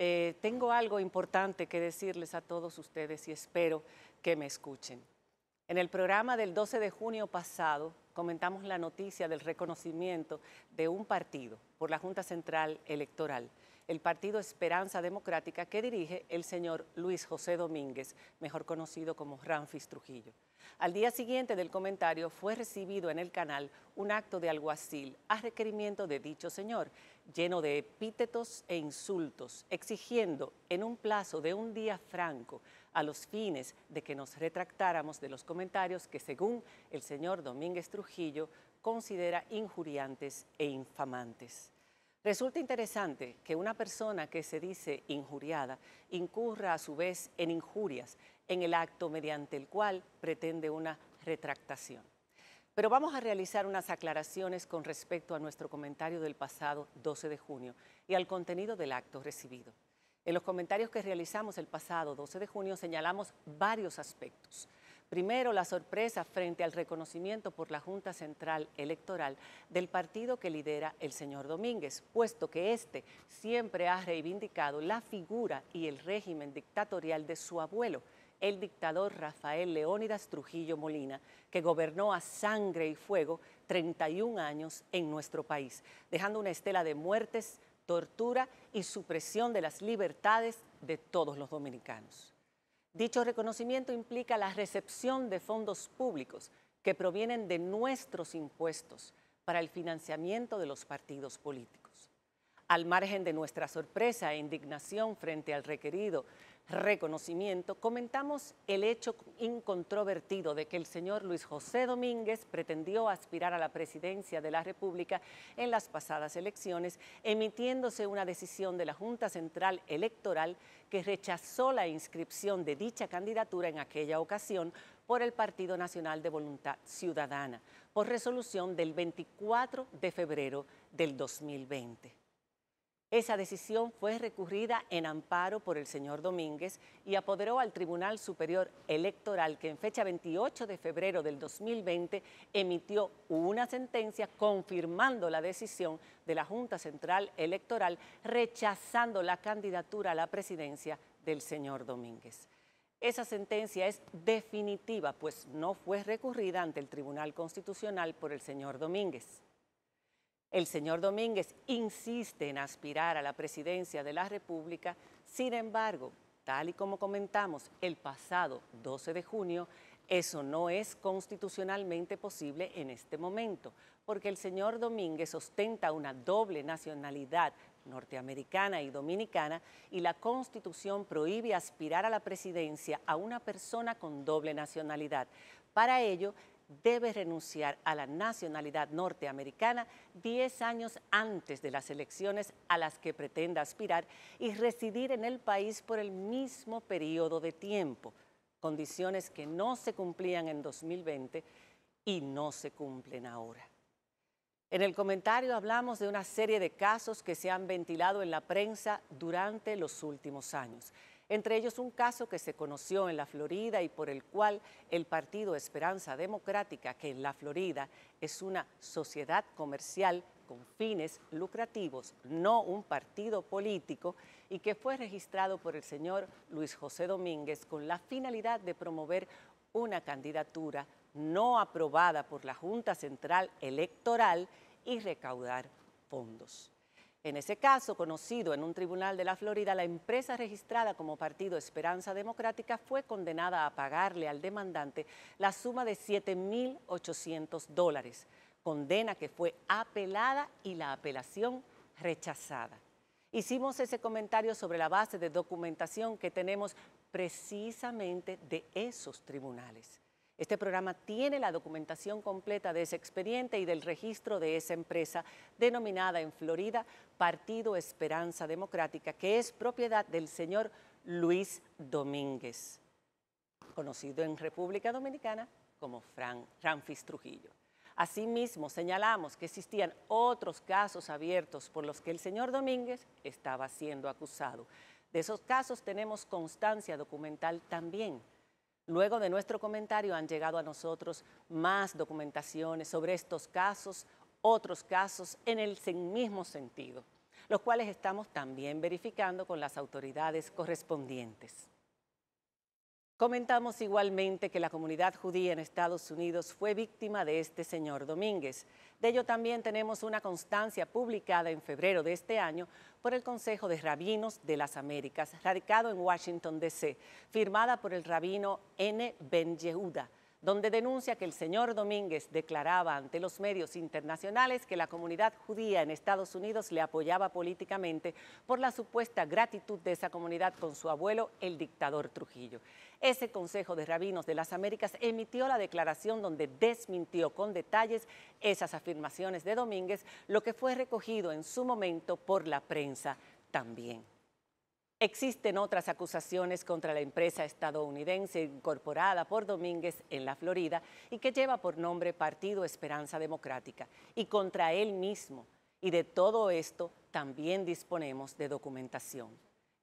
Eh, tengo algo importante que decirles a todos ustedes y espero que me escuchen. En el programa del 12 de junio pasado comentamos la noticia del reconocimiento de un partido por la Junta Central Electoral, el Partido Esperanza Democrática que dirige el señor Luis José Domínguez, mejor conocido como Ramfis Trujillo. Al día siguiente del comentario fue recibido en el canal un acto de alguacil a requerimiento de dicho señor, lleno de epítetos e insultos, exigiendo en un plazo de un día franco a los fines de que nos retractáramos de los comentarios que, según el señor Domínguez Trujillo, considera injuriantes e infamantes. Resulta interesante que una persona que se dice injuriada incurra a su vez en injurias en el acto mediante el cual pretende una retractación. Pero vamos a realizar unas aclaraciones con respecto a nuestro comentario del pasado 12 de junio y al contenido del acto recibido. En los comentarios que realizamos el pasado 12 de junio señalamos varios aspectos. Primero, la sorpresa frente al reconocimiento por la Junta Central Electoral del partido que lidera el señor Domínguez, puesto que éste siempre ha reivindicado la figura y el régimen dictatorial de su abuelo, el dictador Rafael Leónidas Trujillo Molina, que gobernó a sangre y fuego 31 años en nuestro país, dejando una estela de muertes, tortura y supresión de las libertades de todos los dominicanos. Dicho reconocimiento implica la recepción de fondos públicos que provienen de nuestros impuestos para el financiamiento de los partidos políticos al margen de nuestra sorpresa e indignación frente al requerido reconocimiento, comentamos el hecho incontrovertido de que el señor Luis José Domínguez pretendió aspirar a la presidencia de la República en las pasadas elecciones, emitiéndose una decisión de la Junta Central Electoral que rechazó la inscripción de dicha candidatura en aquella ocasión por el Partido Nacional de Voluntad Ciudadana, por resolución del 24 de febrero del 2020. Esa decisión fue recurrida en amparo por el señor Domínguez y apoderó al Tribunal Superior Electoral que en fecha 28 de febrero del 2020 emitió una sentencia confirmando la decisión de la Junta Central Electoral rechazando la candidatura a la presidencia del señor Domínguez. Esa sentencia es definitiva, pues no fue recurrida ante el Tribunal Constitucional por el señor Domínguez. El señor Domínguez insiste en aspirar a la presidencia de la República, sin embargo, tal y como comentamos el pasado 12 de junio, eso no es constitucionalmente posible en este momento, porque el señor Domínguez ostenta una doble nacionalidad norteamericana y dominicana y la constitución prohíbe aspirar a la presidencia a una persona con doble nacionalidad. Para ello, debe renunciar a la nacionalidad norteamericana 10 años antes de las elecciones a las que pretenda aspirar y residir en el país por el mismo periodo de tiempo, condiciones que no se cumplían en 2020 y no se cumplen ahora. En el comentario hablamos de una serie de casos que se han ventilado en la prensa durante los últimos años entre ellos un caso que se conoció en la Florida y por el cual el Partido Esperanza Democrática, que en la Florida es una sociedad comercial con fines lucrativos, no un partido político, y que fue registrado por el señor Luis José Domínguez con la finalidad de promover una candidatura no aprobada por la Junta Central Electoral y recaudar fondos. En ese caso, conocido en un tribunal de la Florida, la empresa registrada como Partido Esperanza Democrática fue condenada a pagarle al demandante la suma de 7.800 dólares, condena que fue apelada y la apelación rechazada. Hicimos ese comentario sobre la base de documentación que tenemos precisamente de esos tribunales. Este programa tiene la documentación completa de ese expediente y del registro de esa empresa denominada en Florida Partido Esperanza Democrática, que es propiedad del señor Luis Domínguez, conocido en República Dominicana como Fran, Ramfis Trujillo. Asimismo, señalamos que existían otros casos abiertos por los que el señor Domínguez estaba siendo acusado. De esos casos tenemos constancia documental también. Luego de nuestro comentario han llegado a nosotros más documentaciones sobre estos casos, otros casos en el mismo sentido, los cuales estamos también verificando con las autoridades correspondientes. Comentamos igualmente que la comunidad judía en Estados Unidos fue víctima de este señor Domínguez. De ello también tenemos una constancia publicada en febrero de este año por el Consejo de Rabinos de las Américas, radicado en Washington, D.C., firmada por el rabino N. Ben Yehuda donde denuncia que el señor Domínguez declaraba ante los medios internacionales que la comunidad judía en Estados Unidos le apoyaba políticamente por la supuesta gratitud de esa comunidad con su abuelo, el dictador Trujillo. Ese Consejo de Rabinos de las Américas emitió la declaración donde desmintió con detalles esas afirmaciones de Domínguez, lo que fue recogido en su momento por la prensa también. Existen otras acusaciones contra la empresa estadounidense incorporada por Domínguez en la Florida y que lleva por nombre Partido Esperanza Democrática y contra él mismo. Y de todo esto también disponemos de documentación.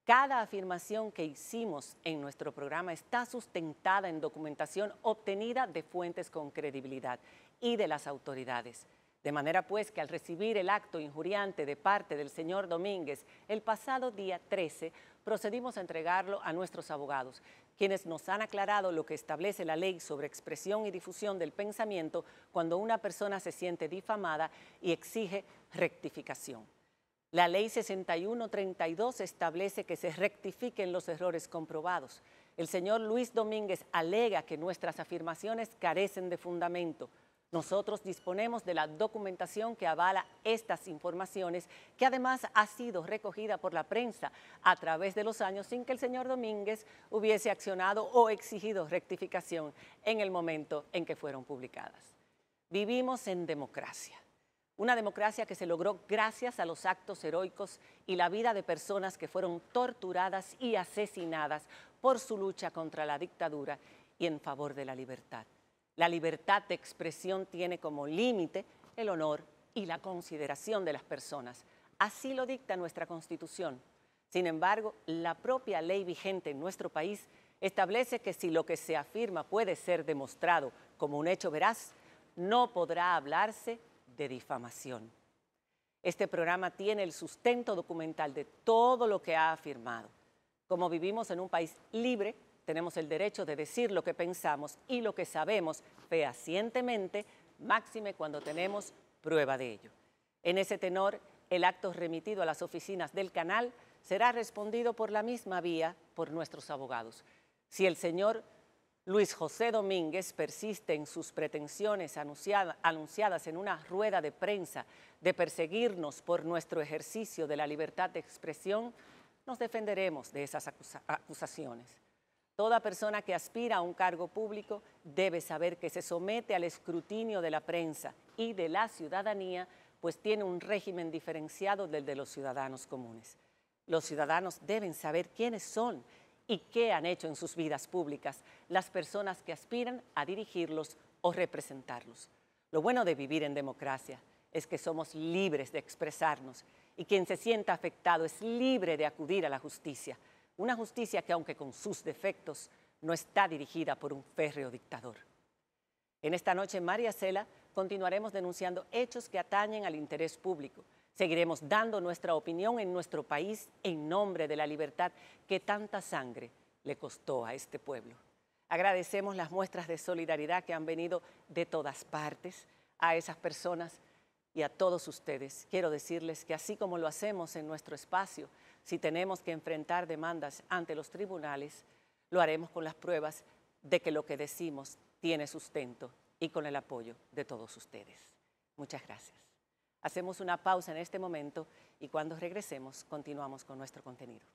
Cada afirmación que hicimos en nuestro programa está sustentada en documentación obtenida de fuentes con credibilidad y de las autoridades. De manera pues que al recibir el acto injuriante de parte del señor Domínguez el pasado día 13, procedimos a entregarlo a nuestros abogados, quienes nos han aclarado lo que establece la ley sobre expresión y difusión del pensamiento cuando una persona se siente difamada y exige rectificación. La ley 6132 establece que se rectifiquen los errores comprobados. El señor Luis Domínguez alega que nuestras afirmaciones carecen de fundamento. Nosotros disponemos de la documentación que avala estas informaciones, que además ha sido recogida por la prensa a través de los años sin que el señor Domínguez hubiese accionado o exigido rectificación en el momento en que fueron publicadas. Vivimos en democracia. Una democracia que se logró gracias a los actos heroicos y la vida de personas que fueron torturadas y asesinadas por su lucha contra la dictadura y en favor de la libertad. La libertad de expresión tiene como límite el honor y la consideración de las personas. Así lo dicta nuestra Constitución. Sin embargo, la propia ley vigente en nuestro país establece que si lo que se afirma puede ser demostrado como un hecho veraz, no podrá hablarse de difamación. Este programa tiene el sustento documental de todo lo que ha afirmado. Como vivimos en un país libre, tenemos el derecho de decir lo que pensamos y lo que sabemos fehacientemente, máxime cuando tenemos prueba de ello. En ese tenor, el acto remitido a las oficinas del canal será respondido por la misma vía por nuestros abogados. Si el señor Luis José Domínguez persiste en sus pretensiones anunciadas en una rueda de prensa de perseguirnos por nuestro ejercicio de la libertad de expresión, nos defenderemos de esas acusaciones. Toda persona que aspira a un cargo público debe saber que se somete al escrutinio de la prensa y de la ciudadanía, pues tiene un régimen diferenciado del de los ciudadanos comunes. Los ciudadanos deben saber quiénes son y qué han hecho en sus vidas públicas las personas que aspiran a dirigirlos o representarlos. Lo bueno de vivir en democracia es que somos libres de expresarnos y quien se sienta afectado es libre de acudir a la justicia una justicia que aunque con sus defectos, no está dirigida por un férreo dictador. En esta noche María Cela continuaremos denunciando hechos que atañen al interés público. Seguiremos dando nuestra opinión en nuestro país en nombre de la libertad que tanta sangre le costó a este pueblo. Agradecemos las muestras de solidaridad que han venido de todas partes a esas personas y a todos ustedes. Quiero decirles que así como lo hacemos en nuestro espacio, si tenemos que enfrentar demandas ante los tribunales, lo haremos con las pruebas de que lo que decimos tiene sustento y con el apoyo de todos ustedes. Muchas gracias. Hacemos una pausa en este momento y cuando regresemos continuamos con nuestro contenido.